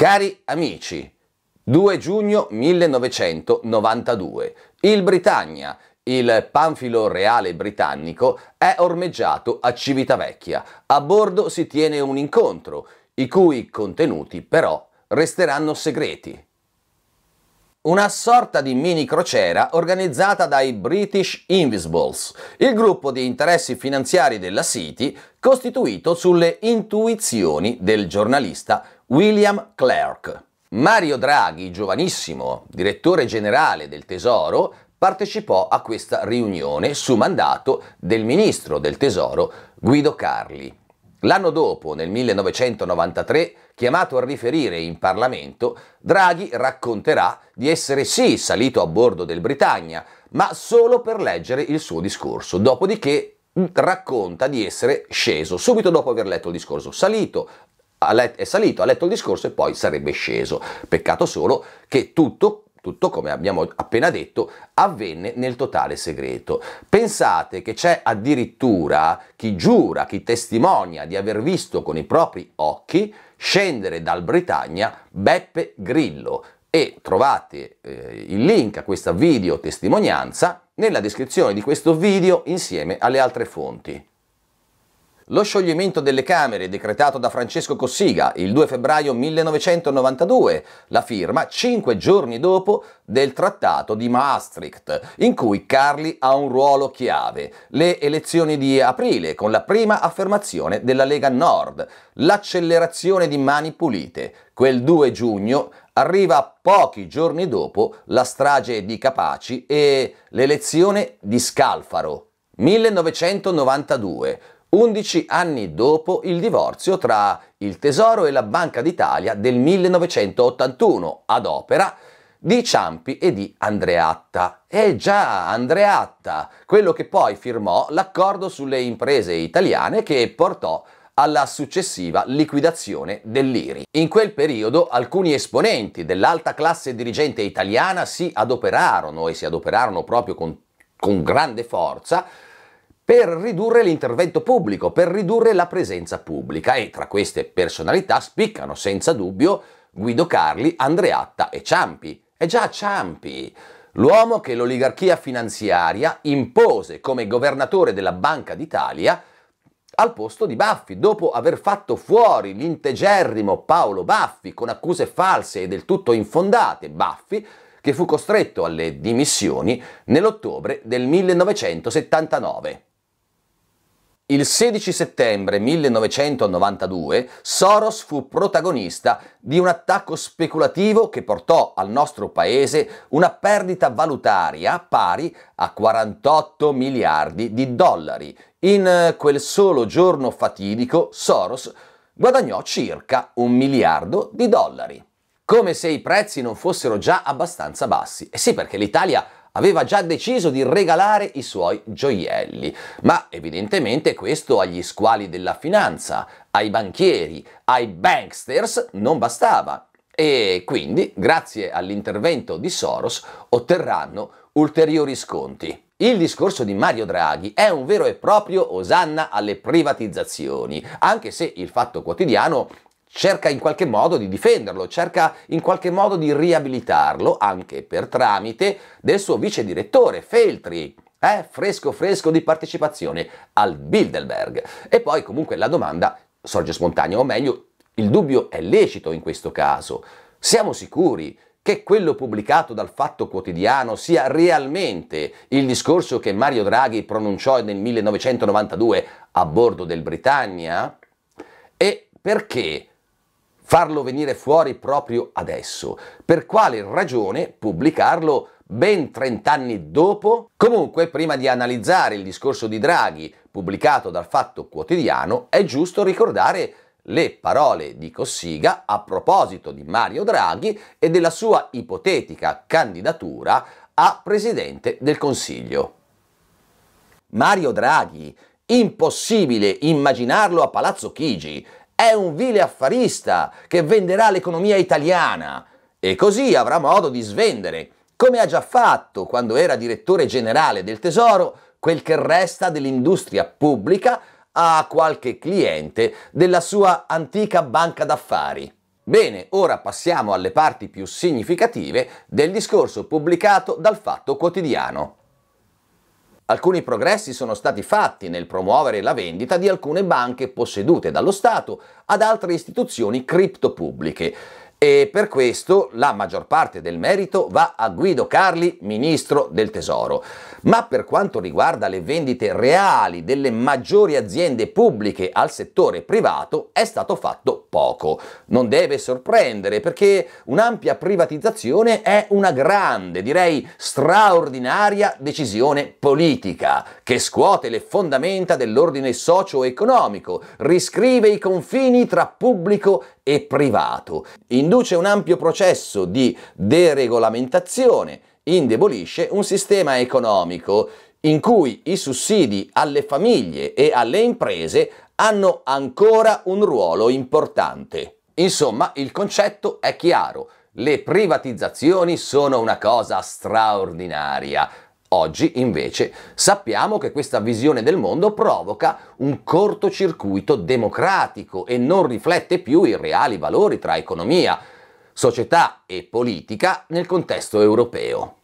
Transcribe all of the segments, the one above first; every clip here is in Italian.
Cari amici, 2 giugno 1992, il Britannia, il panfilo reale britannico, è ormeggiato a Civitavecchia. A bordo si tiene un incontro, i cui contenuti però resteranno segreti. Una sorta di mini crociera organizzata dai British Invisibles, il gruppo di interessi finanziari della City costituito sulle intuizioni del giornalista William Clark. Mario Draghi, giovanissimo direttore generale del Tesoro, partecipò a questa riunione su mandato del ministro del Tesoro Guido Carli. L'anno dopo, nel 1993, chiamato a riferire in Parlamento, Draghi racconterà di essere sì salito a bordo del Britannia, ma solo per leggere il suo discorso, dopodiché racconta di essere sceso subito dopo aver letto il discorso, salito è salito, ha letto il discorso e poi sarebbe sceso. Peccato solo che tutto tutto, come abbiamo appena detto, avvenne nel totale segreto. Pensate che c'è addirittura chi giura, chi testimonia di aver visto con i propri occhi scendere dal Britannia Beppe Grillo e trovate eh, il link a questa video testimonianza nella descrizione di questo video insieme alle altre fonti. Lo scioglimento delle Camere, decretato da Francesco Cossiga il 2 febbraio 1992, la firma, cinque giorni dopo, del Trattato di Maastricht, in cui Carli ha un ruolo chiave, le elezioni di aprile, con la prima affermazione della Lega Nord, l'accelerazione di mani pulite. Quel 2 giugno arriva pochi giorni dopo la strage di Capaci e l'elezione di Scalfaro. 1992 11 anni dopo il divorzio tra il Tesoro e la Banca d'Italia del 1981, ad opera di Ciampi e di Andreatta. Eh già, Andreatta, quello che poi firmò l'accordo sulle imprese italiane che portò alla successiva liquidazione dell'IRI. In quel periodo alcuni esponenti dell'alta classe dirigente italiana si adoperarono e si adoperarono proprio con, con grande forza per ridurre l'intervento pubblico, per ridurre la presenza pubblica e tra queste personalità spiccano senza dubbio Guido Carli, Andreatta e Ciampi. È già Ciampi, l'uomo che l'oligarchia finanziaria impose come governatore della Banca d'Italia al posto di Baffi, dopo aver fatto fuori l'integerrimo Paolo Baffi con accuse false e del tutto infondate, Baffi, che fu costretto alle dimissioni nell'ottobre del 1979. Il 16 settembre 1992 Soros fu protagonista di un attacco speculativo che portò al nostro paese una perdita valutaria pari a 48 miliardi di dollari. In eh, quel solo giorno fatidico Soros guadagnò circa un miliardo di dollari. Come se i prezzi non fossero già abbastanza bassi. E eh sì, perché l'Italia aveva già deciso di regalare i suoi gioielli, ma evidentemente questo agli squali della finanza, ai banchieri, ai banksters non bastava e quindi, grazie all'intervento di Soros, otterranno ulteriori sconti. Il discorso di Mario Draghi è un vero e proprio osanna alle privatizzazioni, anche se il Fatto Quotidiano cerca in qualche modo di difenderlo, cerca in qualche modo di riabilitarlo anche per tramite del suo vice direttore Feltri. Eh? fresco fresco di partecipazione al Bilderberg. E poi comunque la domanda sorge spontanea, o meglio, il dubbio è lecito in questo caso. Siamo sicuri che quello pubblicato dal Fatto Quotidiano sia realmente il discorso che Mario Draghi pronunciò nel 1992 a bordo del Britannia? E perché farlo venire fuori proprio adesso? Per quale ragione pubblicarlo ben 30 anni dopo? Comunque, prima di analizzare il discorso di Draghi pubblicato dal Fatto Quotidiano, è giusto ricordare le parole di Cossiga a proposito di Mario Draghi e della sua ipotetica candidatura a Presidente del Consiglio. Mario Draghi, impossibile immaginarlo a Palazzo Chigi, è un vile affarista che venderà l'economia italiana e così avrà modo di svendere, come ha già fatto quando era direttore generale del Tesoro, quel che resta dell'industria pubblica a qualche cliente della sua antica banca d'affari. Bene, ora passiamo alle parti più significative del discorso pubblicato dal Fatto Quotidiano. Alcuni progressi sono stati fatti nel promuovere la vendita di alcune banche possedute dallo Stato ad altre istituzioni criptopubbliche. E per questo la maggior parte del merito va a Guido Carli, ministro del Tesoro. Ma per quanto riguarda le vendite reali delle maggiori aziende pubbliche al settore privato è stato fatto poco. Non deve sorprendere perché un'ampia privatizzazione è una grande, direi straordinaria decisione politica che scuote le fondamenta dell'ordine socio-economico, riscrive i confini tra pubblico e privato. Induce un ampio processo di deregolamentazione, indebolisce un sistema economico in cui i sussidi alle famiglie e alle imprese hanno ancora un ruolo importante. Insomma, il concetto è chiaro. Le privatizzazioni sono una cosa straordinaria, Oggi invece sappiamo che questa visione del mondo provoca un cortocircuito democratico e non riflette più i reali valori tra economia, società e politica nel contesto europeo.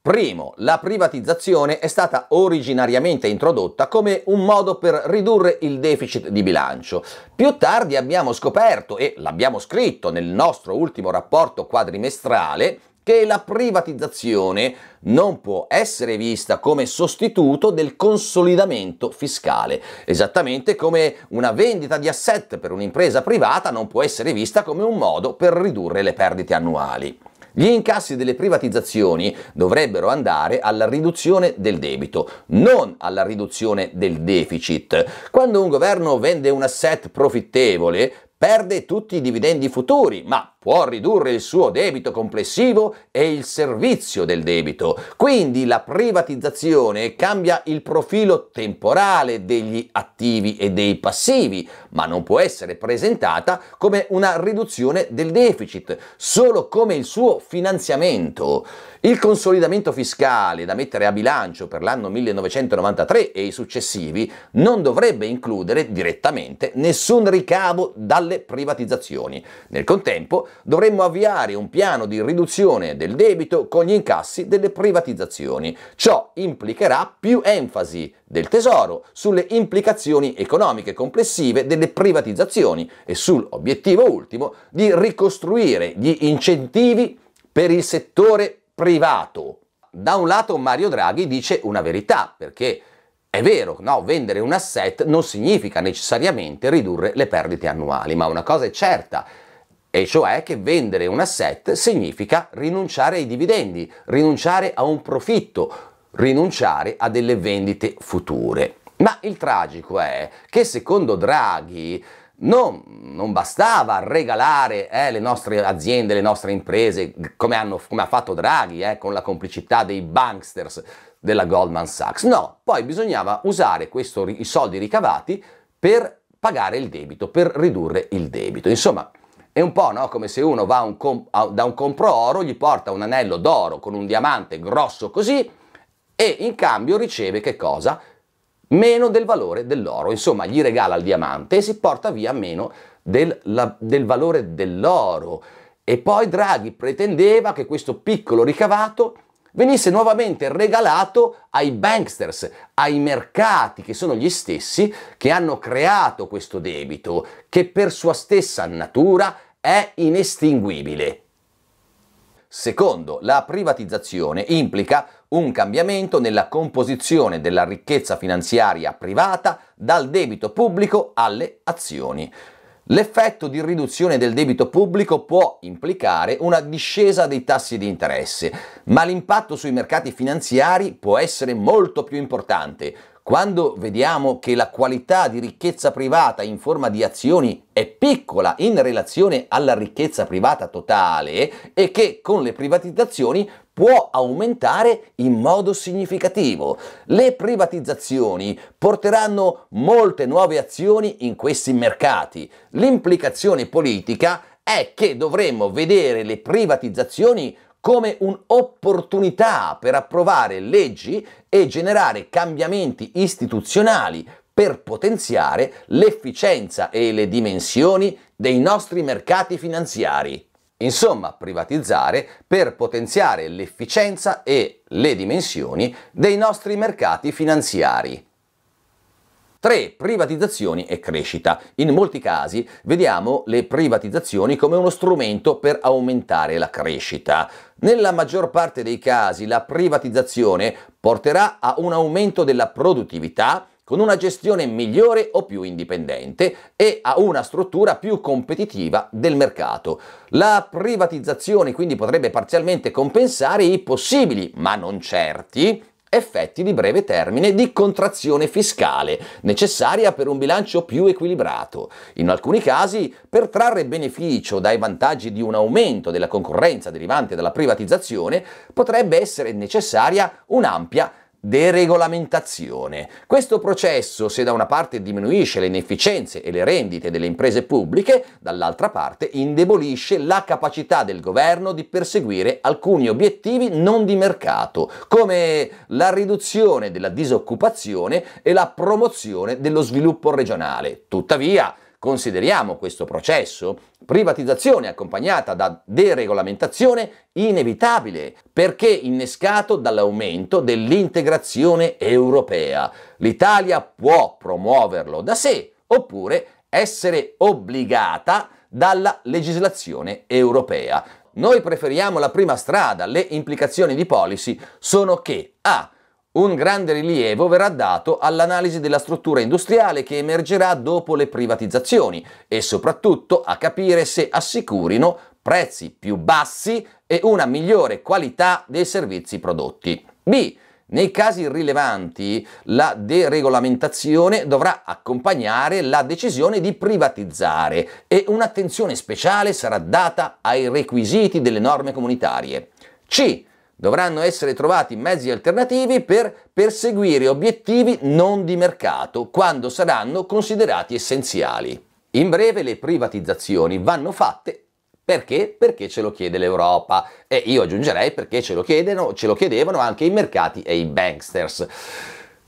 Primo, la privatizzazione è stata originariamente introdotta come un modo per ridurre il deficit di bilancio. Più tardi abbiamo scoperto, e l'abbiamo scritto nel nostro ultimo rapporto quadrimestrale, che la privatizzazione non può essere vista come sostituto del consolidamento fiscale, esattamente come una vendita di asset per un'impresa privata non può essere vista come un modo per ridurre le perdite annuali. Gli incassi delle privatizzazioni dovrebbero andare alla riduzione del debito, non alla riduzione del deficit. Quando un governo vende un asset profittevole, perde tutti i dividendi futuri, ma può ridurre il suo debito complessivo e il servizio del debito. Quindi la privatizzazione cambia il profilo temporale degli attivi e dei passivi, ma non può essere presentata come una riduzione del deficit, solo come il suo finanziamento. Il consolidamento fiscale da mettere a bilancio per l'anno 1993 e i successivi non dovrebbe includere direttamente nessun ricavo dalle privatizzazioni. Nel contempo dovremmo avviare un piano di riduzione del debito con gli incassi delle privatizzazioni. Ciò implicherà più enfasi del Tesoro sulle implicazioni economiche complessive delle privatizzazioni e sull'obiettivo ultimo di ricostruire gli incentivi per il settore privato. Da un lato Mario Draghi dice una verità, perché è vero, no, vendere un asset non significa necessariamente ridurre le perdite annuali, ma una cosa è certa, e cioè che vendere un asset significa rinunciare ai dividendi, rinunciare a un profitto, rinunciare a delle vendite future. Ma il tragico è che secondo Draghi non, non bastava regalare eh, le nostre aziende, le nostre imprese, come, hanno, come ha fatto Draghi, eh, con la complicità dei banksters della Goldman Sachs. No, poi bisognava usare questo, i soldi ricavati per pagare il debito, per ridurre il debito. Insomma, è un po' no? come se uno va un da un compro oro, gli porta un anello d'oro con un diamante grosso così e in cambio riceve che cosa? Meno del valore dell'oro. Insomma, gli regala il diamante e si porta via meno del, la, del valore dell'oro. E poi Draghi pretendeva che questo piccolo ricavato venisse nuovamente regalato ai banksters, ai mercati che sono gli stessi che hanno creato questo debito, che per sua stessa natura è inestinguibile. Secondo, la privatizzazione implica un cambiamento nella composizione della ricchezza finanziaria privata dal debito pubblico alle azioni. L'effetto di riduzione del debito pubblico può implicare una discesa dei tassi di interesse, ma l'impatto sui mercati finanziari può essere molto più importante, quando vediamo che la qualità di ricchezza privata in forma di azioni è piccola in relazione alla ricchezza privata totale e che con le privatizzazioni può aumentare in modo significativo. Le privatizzazioni porteranno molte nuove azioni in questi mercati. L'implicazione politica è che dovremmo vedere le privatizzazioni come un'opportunità per approvare leggi e generare cambiamenti istituzionali per potenziare l'efficienza e le dimensioni dei nostri mercati finanziari. Insomma, privatizzare per potenziare l'efficienza e le dimensioni dei nostri mercati finanziari. 3. Privatizzazioni e crescita. In molti casi vediamo le privatizzazioni come uno strumento per aumentare la crescita. Nella maggior parte dei casi la privatizzazione porterà a un aumento della produttività con una gestione migliore o più indipendente e a una struttura più competitiva del mercato. La privatizzazione quindi potrebbe parzialmente compensare i possibili, ma non certi, effetti di breve termine di contrazione fiscale, necessaria per un bilancio più equilibrato. In alcuni casi, per trarre beneficio dai vantaggi di un aumento della concorrenza derivante dalla privatizzazione, potrebbe essere necessaria un'ampia deregolamentazione. Questo processo, se da una parte diminuisce le inefficienze e le rendite delle imprese pubbliche, dall'altra parte indebolisce la capacità del governo di perseguire alcuni obiettivi non di mercato, come la riduzione della disoccupazione e la promozione dello sviluppo regionale. Tuttavia, Consideriamo questo processo privatizzazione accompagnata da deregolamentazione inevitabile perché innescato dall'aumento dell'integrazione europea. L'Italia può promuoverlo da sé oppure essere obbligata dalla legislazione europea. Noi preferiamo la prima strada, le implicazioni di policy sono che A un grande rilievo verrà dato all'analisi della struttura industriale che emergerà dopo le privatizzazioni e soprattutto a capire se assicurino prezzi più bassi e una migliore qualità dei servizi prodotti. B. Nei casi rilevanti la deregolamentazione dovrà accompagnare la decisione di privatizzare e un'attenzione speciale sarà data ai requisiti delle norme comunitarie. C. Dovranno essere trovati mezzi alternativi per perseguire obiettivi non di mercato quando saranno considerati essenziali. In breve le privatizzazioni vanno fatte perché? Perché ce lo chiede l'Europa e io aggiungerei perché ce lo, chiedono, ce lo chiedevano anche i mercati e i banksters.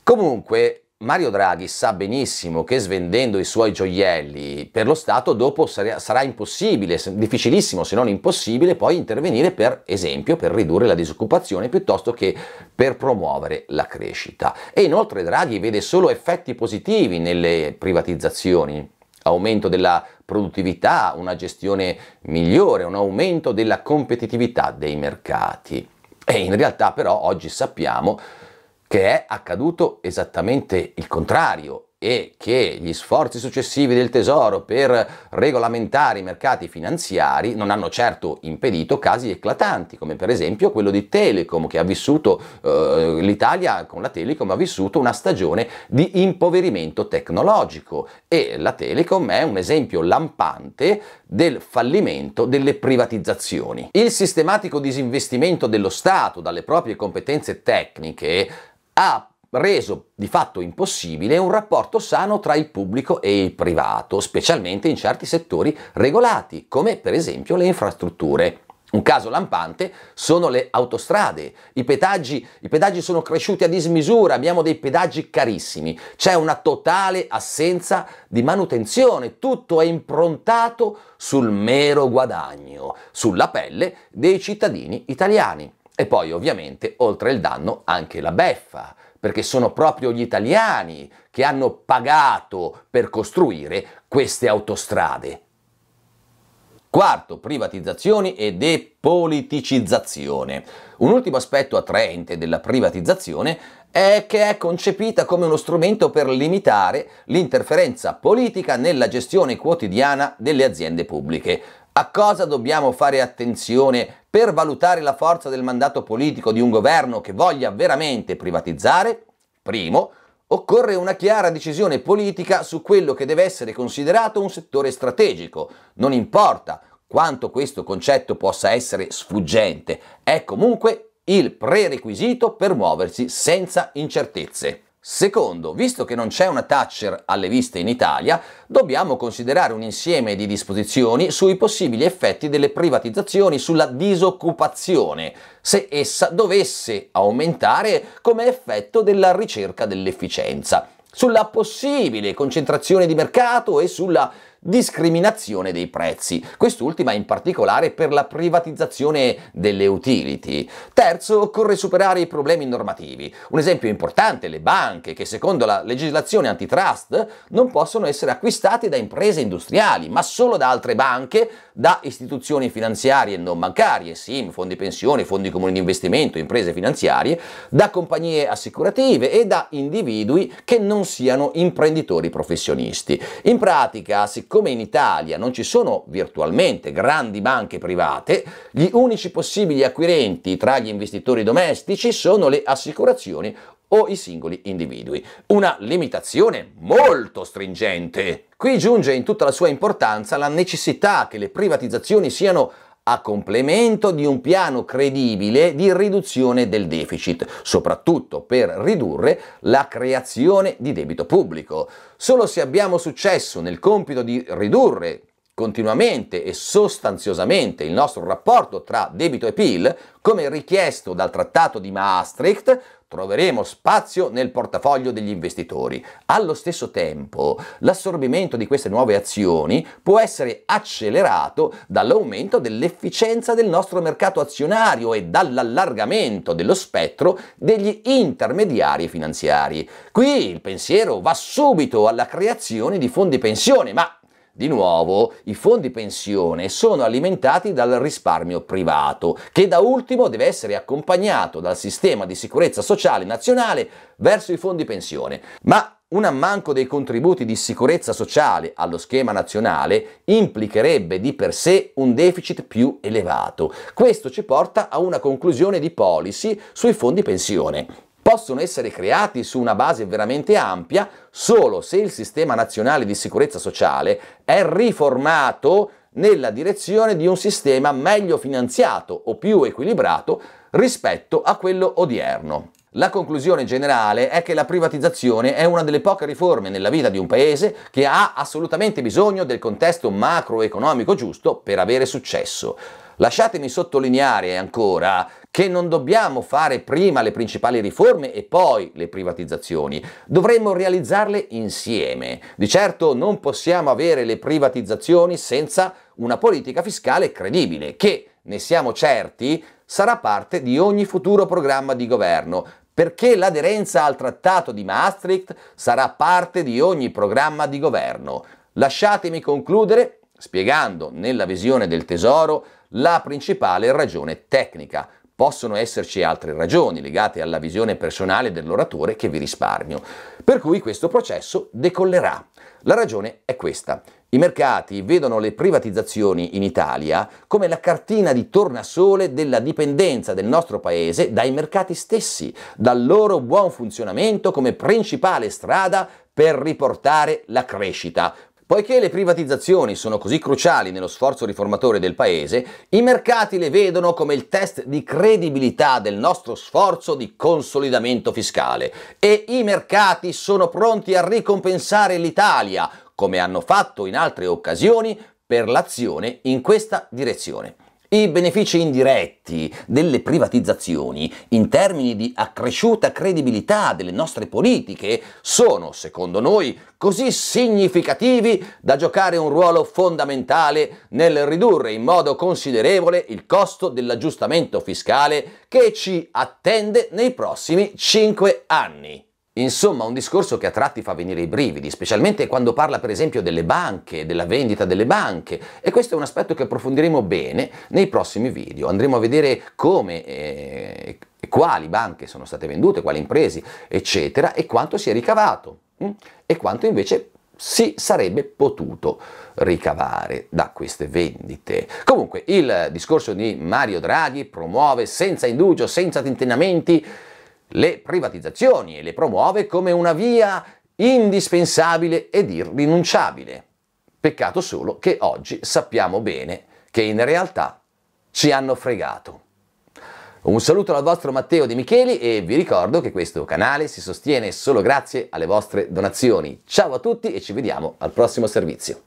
Comunque, Mario Draghi sa benissimo che svendendo i suoi gioielli per lo Stato dopo sarà impossibile, difficilissimo se non impossibile, poi intervenire per esempio per ridurre la disoccupazione piuttosto che per promuovere la crescita. E inoltre Draghi vede solo effetti positivi nelle privatizzazioni, aumento della produttività, una gestione migliore, un aumento della competitività dei mercati. E in realtà però oggi sappiamo che è accaduto esattamente il contrario e che gli sforzi successivi del Tesoro per regolamentare i mercati finanziari non hanno certo impedito casi eclatanti, come per esempio quello di Telecom, che ha vissuto, eh, l'Italia con la Telecom ha vissuto una stagione di impoverimento tecnologico e la Telecom è un esempio lampante del fallimento delle privatizzazioni. Il sistematico disinvestimento dello Stato dalle proprie competenze tecniche ha reso di fatto impossibile un rapporto sano tra il pubblico e il privato, specialmente in certi settori regolati, come per esempio le infrastrutture. Un caso lampante sono le autostrade. I pedaggi, I pedaggi, sono cresciuti a dismisura, abbiamo dei pedaggi carissimi, c'è una totale assenza di manutenzione, tutto è improntato sul mero guadagno, sulla pelle dei cittadini italiani. E poi ovviamente, oltre il danno, anche la beffa, perché sono proprio gli italiani che hanno pagato per costruire queste autostrade. Quarto, privatizzazioni e depoliticizzazione. Un ultimo aspetto attraente della privatizzazione è che è concepita come uno strumento per limitare l'interferenza politica nella gestione quotidiana delle aziende pubbliche. A cosa dobbiamo fare attenzione per valutare la forza del mandato politico di un governo che voglia veramente privatizzare? Primo, occorre una chiara decisione politica su quello che deve essere considerato un settore strategico. Non importa quanto questo concetto possa essere sfuggente, è comunque il prerequisito per muoversi senza incertezze. Secondo, visto che non c'è una Thatcher alle viste in Italia, dobbiamo considerare un insieme di disposizioni sui possibili effetti delle privatizzazioni sulla disoccupazione, se essa dovesse aumentare come effetto della ricerca dell'efficienza, sulla possibile concentrazione di mercato e sulla discriminazione dei prezzi, quest'ultima in particolare per la privatizzazione delle utility. Terzo, occorre superare i problemi normativi. Un esempio importante, le banche, che secondo la legislazione antitrust non possono essere acquistate da imprese industriali, ma solo da altre banche da istituzioni finanziarie non bancarie, SIM, fondi pensione, fondi comuni di investimento, imprese finanziarie, da compagnie assicurative e da individui che non siano imprenditori professionisti. In pratica, siccome in Italia non ci sono virtualmente grandi banche private, gli unici possibili acquirenti tra gli investitori domestici sono le assicurazioni o i singoli individui. Una limitazione molto stringente. Qui giunge in tutta la sua importanza la necessità che le privatizzazioni siano a complemento di un piano credibile di riduzione del deficit, soprattutto per ridurre la creazione di debito pubblico. Solo se abbiamo successo nel compito di ridurre continuamente e sostanziosamente il nostro rapporto tra debito e PIL, come richiesto dal Trattato di Maastricht, troveremo spazio nel portafoglio degli investitori. Allo stesso tempo, l'assorbimento di queste nuove azioni può essere accelerato dall'aumento dell'efficienza del nostro mercato azionario e dall'allargamento dello spettro degli intermediari finanziari. Qui il pensiero va subito alla creazione di fondi pensione, ma di nuovo, i fondi pensione sono alimentati dal risparmio privato, che da ultimo deve essere accompagnato dal sistema di sicurezza sociale nazionale verso i fondi pensione. Ma un ammanco dei contributi di sicurezza sociale allo schema nazionale implicherebbe di per sé un deficit più elevato. Questo ci porta a una conclusione di policy sui fondi pensione possono essere creati su una base veramente ampia solo se il sistema nazionale di sicurezza sociale è riformato nella direzione di un sistema meglio finanziato o più equilibrato rispetto a quello odierno. La conclusione generale è che la privatizzazione è una delle poche riforme nella vita di un paese che ha assolutamente bisogno del contesto macroeconomico giusto per avere successo. Lasciatemi sottolineare ancora che non dobbiamo fare prima le principali riforme e poi le privatizzazioni, dovremmo realizzarle insieme. Di certo non possiamo avere le privatizzazioni senza una politica fiscale credibile, che, ne siamo certi, sarà parte di ogni futuro programma di governo, perché l'aderenza al trattato di Maastricht sarà parte di ogni programma di governo. Lasciatemi concludere spiegando nella visione del tesoro la principale ragione tecnica. Possono esserci altre ragioni legate alla visione personale dell'oratore che vi risparmio, per cui questo processo decollerà. La ragione è questa. I mercati vedono le privatizzazioni in Italia come la cartina di tornasole della dipendenza del nostro paese dai mercati stessi, dal loro buon funzionamento come principale strada per riportare la crescita, Poiché le privatizzazioni sono così cruciali nello sforzo riformatore del Paese, i mercati le vedono come il test di credibilità del nostro sforzo di consolidamento fiscale e i mercati sono pronti a ricompensare l'Italia, come hanno fatto in altre occasioni, per l'azione in questa direzione. I benefici indiretti delle privatizzazioni in termini di accresciuta credibilità delle nostre politiche sono, secondo noi, così significativi da giocare un ruolo fondamentale nel ridurre in modo considerevole il costo dell'aggiustamento fiscale che ci attende nei prossimi cinque anni. Insomma, un discorso che a tratti fa venire i brividi, specialmente quando parla per esempio delle banche, della vendita delle banche, e questo è un aspetto che approfondiremo bene nei prossimi video. Andremo a vedere come e eh, quali banche sono state vendute, quali imprese, eccetera, e quanto si è ricavato mm? e quanto invece si sarebbe potuto ricavare da queste vendite. Comunque, il discorso di Mario Draghi promuove senza indugio, senza tentennamenti, le privatizzazioni e le promuove come una via indispensabile ed irrinunciabile. Peccato solo che oggi sappiamo bene che in realtà ci hanno fregato. Un saluto dal vostro Matteo De Micheli e vi ricordo che questo canale si sostiene solo grazie alle vostre donazioni. Ciao a tutti e ci vediamo al prossimo servizio.